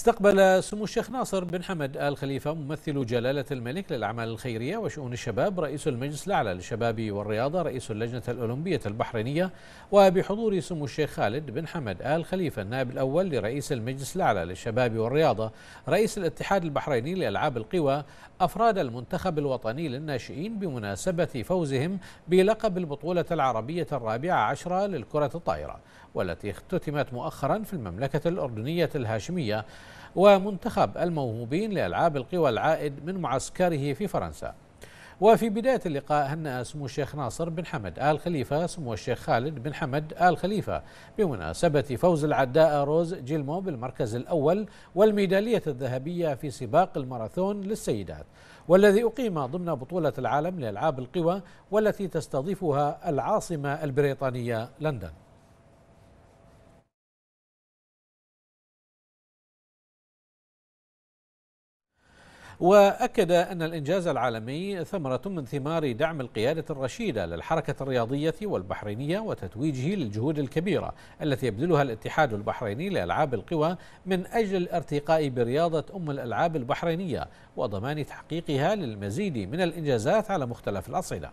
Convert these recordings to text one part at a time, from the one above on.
استقبل سمو الشيخ ناصر بن حمد آل خليفة ممثل جلالة الملك للأعمال الخيرية وشؤون الشباب رئيس المجلس الأعلى للشباب والرياضة رئيس اللجنة الأولمبية البحرينية وبحضور سمو الشيخ خالد بن حمد آل خليفة النائب الأول لرئيس المجلس الأعلى للشباب والرياضة رئيس الاتحاد البحريني لألعاب القوى أفراد المنتخب الوطني للناشئين بمناسبة فوزهم بلقب البطولة العربية الرابعة عشرة للكرة الطائرة والتي اختتمت مؤخرا في المملكة الأردنية الهاشمية ومنتخب الموهوبين لألعاب القوى العائد من معسكره في فرنسا وفي بداية اللقاء هنأ سمو الشيخ ناصر بن حمد آل خليفة سمو الشيخ خالد بن حمد آل خليفة بمناسبة فوز العداء روز جيلمو بالمركز الأول والميدالية الذهبية في سباق الماراثون للسيدات والذي أقيم ضمن بطولة العالم لألعاب القوى والتي تستضيفها العاصمة البريطانية لندن وأكد أن الإنجاز العالمي ثمرة من ثمار دعم القيادة الرشيدة للحركة الرياضية والبحرينية وتتويجه للجهود الكبيرة التي يبذلها الاتحاد البحريني لألعاب القوى من أجل الارتقاء برياضة أم الألعاب البحرينية وضمان تحقيقها للمزيد من الإنجازات على مختلف الأصعدة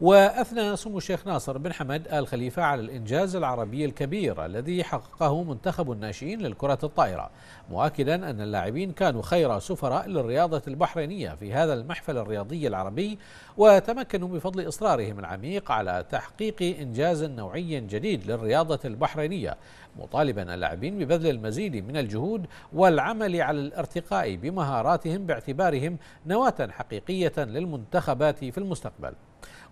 وأثنى سمو الشيخ ناصر بن حمد آل خليفة على الإنجاز العربي الكبير الذي حققه منتخب الناشئين للكرة الطائرة مؤكدا أن اللاعبين كانوا خير سفراء للرياضة البحرينية في هذا المحفل الرياضي العربي وتمكنوا بفضل إصرارهم العميق على تحقيق إنجاز نوعي جديد للرياضة البحرينية مطالبا اللاعبين ببذل المزيد من الجهود والعمل على الارتقاء بمهاراتهم باعتبارهم نواة حقيقية للمنتخبات في المستقبل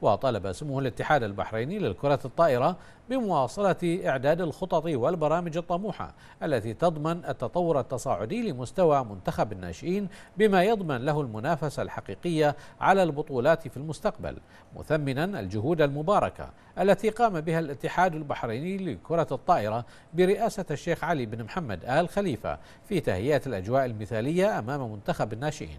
وطلب سموه الاتحاد البحريني للكرة الطائرة بمواصلة إعداد الخطط والبرامج الطموحة التي تضمن التطور التصاعدي لمستوى منتخب الناشئين بما يضمن له المنافسة الحقيقية على البطولات في المستقبل مثمنا الجهود المباركة التي قام بها الاتحاد البحريني لكرة الطائرة برئاسة الشيخ علي بن محمد آل خليفة في تهيئة الأجواء المثالية أمام منتخب الناشئين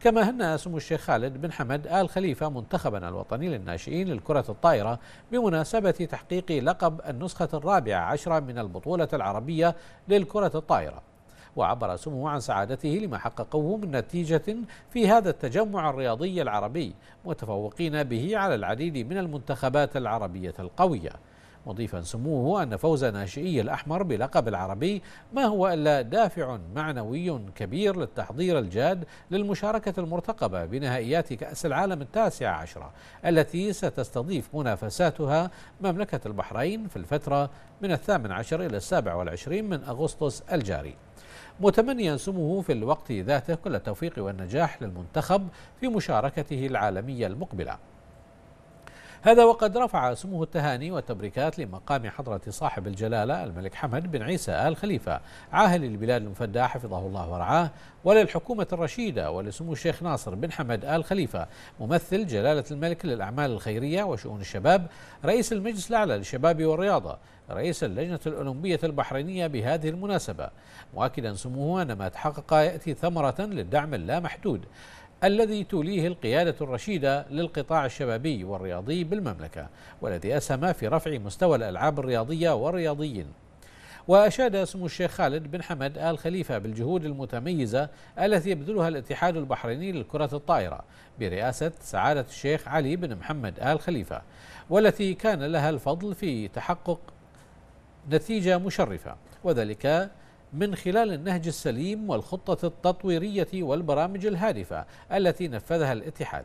كما هنأ سمو الشيخ خالد بن حمد آل خليفة منتخبا الوطني للناشئين للكرة الطائرة بمناسبة تحقيق لقب النسخة الرابعة عشرة من البطولة العربية للكرة الطائرة وعبر سمو عن سعادته لما حققوه من نتيجة في هذا التجمع الرياضي العربي متفوقين به على العديد من المنتخبات العربية القوية مضيفا سموه أن فوز ناشئي الأحمر بلقب العربي ما هو إلا دافع معنوي كبير للتحضير الجاد للمشاركة المرتقبة بنهائيات كأس العالم التاسع عشرة التي ستستضيف منافساتها مملكة البحرين في الفترة من الثامن عشر إلى السابع والعشرين من أغسطس الجاري متمنيا سموه في الوقت ذاته كل التوفيق والنجاح للمنتخب في مشاركته العالمية المقبلة هذا وقد رفع سموه التهاني والتبريكات لمقام حضرة صاحب الجلالة الملك حمد بن عيسى آل خليفة عاهل البلاد المفدى حفظه الله ورعاه وللحكومة الرشيدة ولسمو الشيخ ناصر بن حمد آل خليفة ممثل جلالة الملك للأعمال الخيرية وشؤون الشباب رئيس المجلس الأعلى للشباب والرياضة رئيس اللجنة الأولمبية البحرينية بهذه المناسبة مؤكدا سموه أن ما تحقق يأتي ثمرة للدعم اللامحدود الذي توليه القيادة الرشيدة للقطاع الشبابي والرياضي بالمملكة والذي أسهم في رفع مستوى الألعاب الرياضية والرياضيين وأشاد سمو الشيخ خالد بن حمد آل خليفة بالجهود المتميزة التي يبذلها الاتحاد البحريني للكرة الطائرة برئاسة سعادة الشيخ علي بن محمد آل خليفة والتي كان لها الفضل في تحقق نتيجة مشرفة وذلك من خلال النهج السليم والخطة التطويرية والبرامج الهادفة التي نفذها الاتحاد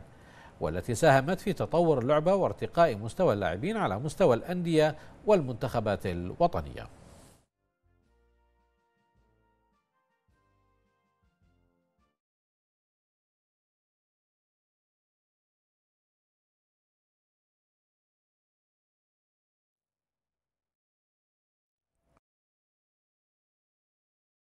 والتي ساهمت في تطور اللعبة وارتقاء مستوى اللاعبين على مستوى الأندية والمنتخبات الوطنية